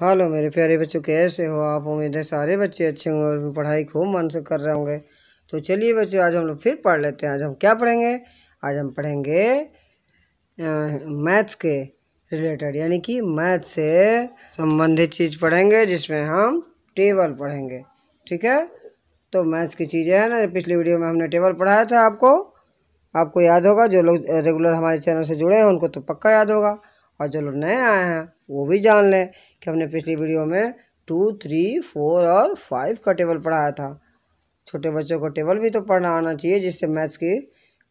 hello हाँ मेरे प्यारे बच्चों कैसे हो आप उम्मीद है सारे बच्चे अच्छे होंगे और पढ़ाई खूब मन से कर रहे होंगे तो चलिए बच्चे आज हम लोग फिर पढ़ लेते हैं आज हम क्या पढ़ेंगे आज हम पढ़ेंगे मैथ्स के रिलेटेड यानी कि मैथ से संबंधित चीज़ पढ़ेंगे जिसमें हम टेबल पढ़ेंगे ठीक है तो मैथ्स की चीज़ें हैं ना पिछली वीडियो में हमने टेबल पढ़ाया था आपको आपको याद होगा जो लोग रेगुलर हमारे चैनल से जुड़े हैं उनको तो पक्का याद होगा और जो लोग नए आए हैं वो भी जान लें कि हमने पिछली वीडियो में टू थ्री फोर और फाइव का टेबल पढ़ाया था छोटे बच्चों को टेबल भी तो पढ़ना आना चाहिए जिससे मैथ्स की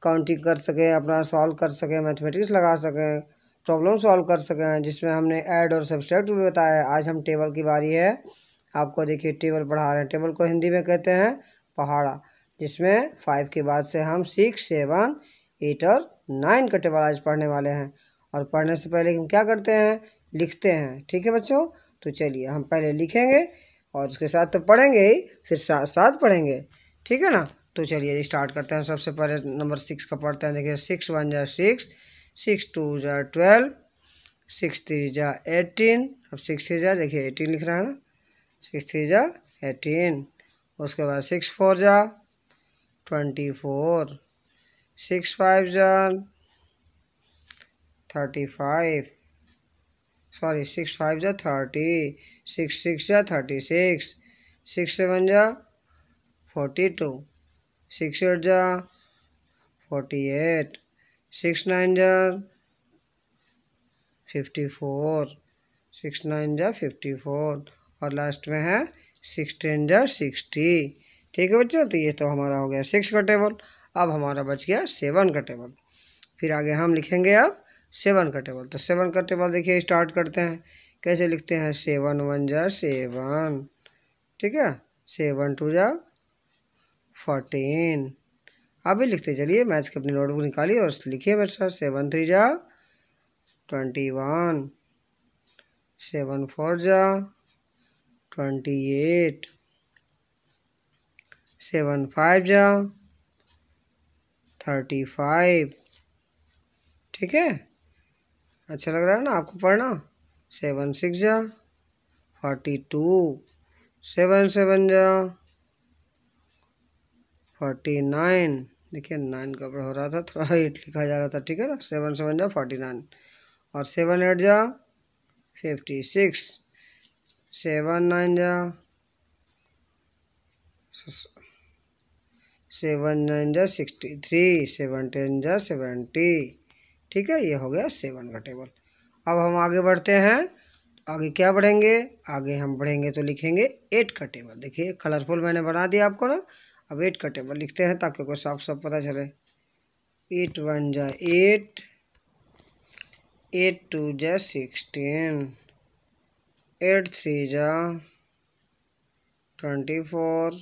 काउंटिंग कर सकें अपना सॉल्व कर सकें मैथमेटिक्स लगा सकें प्रॉब्लम सॉल्व कर सकें जिसमें हमने ऐड और सब्सट्रैक्ट भी बताया है आज हम टेबल की बारी है आपको देखिए टेबल पढ़ा रहे हैं टेबल को हिंदी में कहते हैं पहाड़ा जिसमें फाइव के बाद से हम सिक्स सेवन एट और नाइन का टेबल आज पढ़ने वाले हैं और पढ़ने से पहले हम क्या करते हैं लिखते हैं ठीक है बच्चों तो चलिए हम पहले लिखेंगे और उसके साथ तो पढ़ेंगे ही फिर साथ साथ पढ़ेंगे ठीक है ना तो चलिए स्टार्ट करते हैं सबसे पहले नंबर सिक्स का पढ़ते हैं देखिए सिक्स वन ज़ा सिक्स सिक्स टू ज़ा ट्वेल्व सिक्स थ्री ज़ा एटीन अब सिक्स थ्री ज़ा देखिए एटीन लिख रहा है ना सिक्स थ्री ज़ा एटीन उसके बाद सिक्स फोर ज़ा ट्वेंटी फोर सिक्स फाइव ज़ा thirty five sorry six five जा थर्टी सिक्स सिक्स जा थर्टी सिक्स सिक्स सेवन जा फोर्टी टू सिक्स एट जा फोर्टी एट सिक्स नाइन जा फिफ्टी फोर सिक्स नाइन जा फिफ्टी फोर और last में है सिक्स टेन जा सिक्सटी ठीक है बच्चों तो ये तो हमारा हो गया सिक्स का टेबल अब हमारा बच गया सेवन का टेबल फिर आगे हम लिखेंगे अब सेवन का टेबल तो सेवन का टेबल देखिए स्टार्ट करते हैं कैसे लिखते हैं सेवन वन जा सेवन ठीक है सेवन टू जा फोर्टीन अभी लिखते चलिए मैथ्स की अपनी नोटबुक निकालिए और लिखिए मेरे साथ सेवन थ्री जा ट्वेंटी वन सेवन फोर जा ट्वेंटी एट सेवन फाइव जा थर्टी फाइव ठीक है अच्छा लग रहा है ना आपको पढ़ना सेवन सिक्स जा फोर्टी टू सेवन सेवन जा फोर्टी नाइन देखिए नाइन कवर हो रहा था थोड़ा एट लिखा जा रहा था ठीक है ना सेवन सेवन जा फोर्टी नाइन और सेवन एट जा फिफ्टी सिक्स सेवन नाइन जा सेवन नाइन जा सिक्सटी थ्री सेवन टेन जा सेवेंटी ठीक है ये हो गया सेवन का टेबल अब हम आगे बढ़ते हैं आगे क्या बढ़ेंगे आगे हम बढ़ेंगे तो लिखेंगे एट का टेबल देखिए कलरफुल मैंने बना दिया आपको ना अब एट का टेबल लिखते हैं ताकि कोई साफ साफ पता चले एट वन जा एट एट टू जा सिक्सटीन एट थ्री जा ट्वेंटी फोर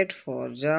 एट फोर जा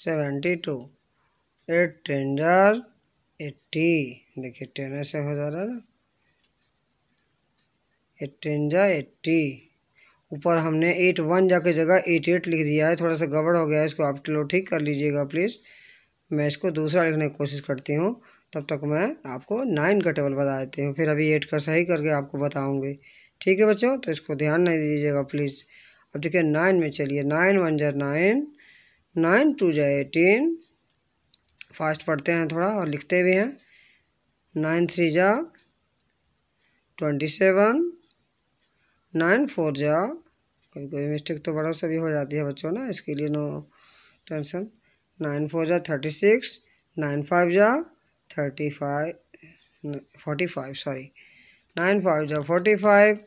सेवेंटी टू एट जार एट्टी देखिए टेन ऐसे हो जा रहा है ना एट्टेन जार एट्टी ऊपर हमने एट वन जा के जगह एट एट लिख दिया है थोड़ा सा गड़बड़ हो गया है इसको आप लोग ठीक कर लीजिएगा प्लीज़ मैं इसको दूसरा लिखने की कोशिश करती हूँ तब तक मैं आपको नाइन का टेबल बता देती हूँ फिर अभी एट का सही करके आपको बताऊँगी ठीक है बच्चों तो इसको ध्यान नहीं दीजिएगा प्लीज़ अब देखिए नाइन में चलिए नाइन वन जर नाइन नाइन टू जो एटीन फास्ट पढ़ते हैं थोड़ा और लिखते भी हैं नाइन थ्री ज़ा ट्वेंटी सेवन नाइन फोर ज़ा कभी कभी मिस्टेक तो बड़ा सभी हो जाती है बच्चों ना इसके लिए नो टेंशन नाइन फोर ज़ा थर्टी सिक्स नाइन फाइव ज़ा thirty five forty five sorry nine five ज़ा फोर्टी फाइव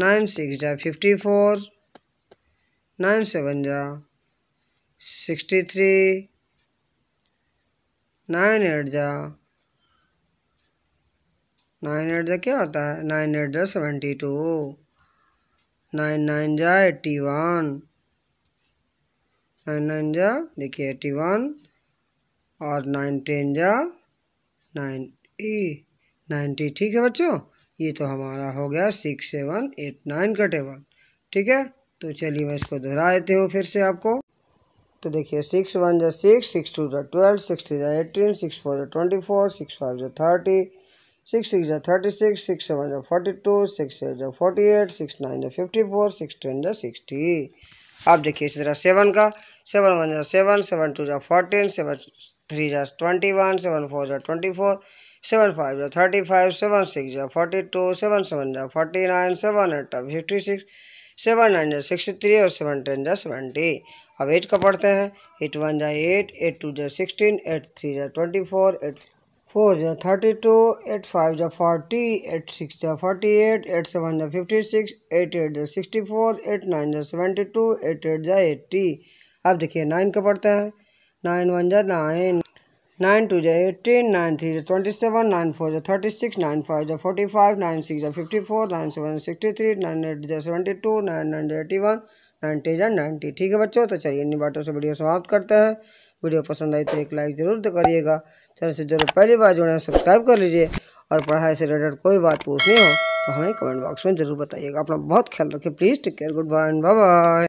नाइन सिक्स ज़ा फिफ्टी फोर नाइन सेवन ज़ा सिक्सटी थ्री नाइन एट जा नाइन एट जा क्या होता है नाइन एट जा सेवेंटी टू नाइन नाइन जा एट्टी वन नाइन नाइन जा देखिए एट्टी वन और नाइन टेन जा नाइन नाइन्टी ठीक है बच्चों ये तो हमारा हो गया सिक्स सेवन एट नाइन का टेबल ठीक है तो चलिए मैं इसको दोहरा देते हूँ फिर से आपको तो देखिए सिक्स वन जो सिक्स सिक्स टू जो ट्वेल्व सिक्स थ्री जो एटीन सिक्स फोर जो ट्वेंटी फोर सिक्स फाइव जो थर्टी सिक्स सिक्स जो थर्टी सिक्स सिक्स सेवन जो फोर्टी टू सिक्स एट जो फोर्टी एट सिक्स नाइन जो फिफ्टी फोर सिक्स टेन जो sixty आप देखिए इसी तरह सेवन का सेवन वन जो सेवन सेवन टू जो फोर्टीन सेवन थ्री जो ट्वेंटी वन सेवन फोर जो ट्वेंटी फोर सेवन फाइव जो थर्टी फाइव सेवन सिक्स जो फोर्टी टू सेवन सेवन जो फोर्टी नाइन सेवन एट जो फिफ्टी सिक्स सेवन नाइन जो sixty three और seven ten जो seventy अब एट का पढ़ते हैं एट वन जाए एट एट टू जाए सिक्सटीन एट थ्री जाए ट्वेंटी फोर एट फोर ज़ा थर्टी टू एट फाइव ज़ा फोर्टी एट सिक्स ज़ा फोर्टी एट एट सेवन जाए फिफ्टी सिक्स एट एट जाए सिक्सटी फोर एट नाइन जाए seventy two eight eight जाए eighty अब देखिए नाइन का पढ़ते हैं नाइन वन जै नाइन नाइन टू जो एटीन नाइन थ्री जो ट्वेंटी सेवन नाइन फोर जो थर्टी सिक्स नाइन फाइव जो फोर्टी फाइव नाइन सिक्स जो fifty four nine seven sixty three nine eight जाए सेवेंटी टू नाइन नाइन जो eighty one ninety जन ninety ठीक है बच्चों तो चलिए इन बातों से वीडियो समाप्त करते हैं वीडियो पसंद आई तो एक लाइक जरूर तो करिएगा चैनल से जरूर पहली बार जुड़े सब्सक्राइब कर लीजिए और पढ़ाई से रिलेटेड कोई बात पूछनी हो तो हमें कमेंट बॉक्स में जरूर बताइएगा अपना बहुत ख्याल रखें please take care good bye bye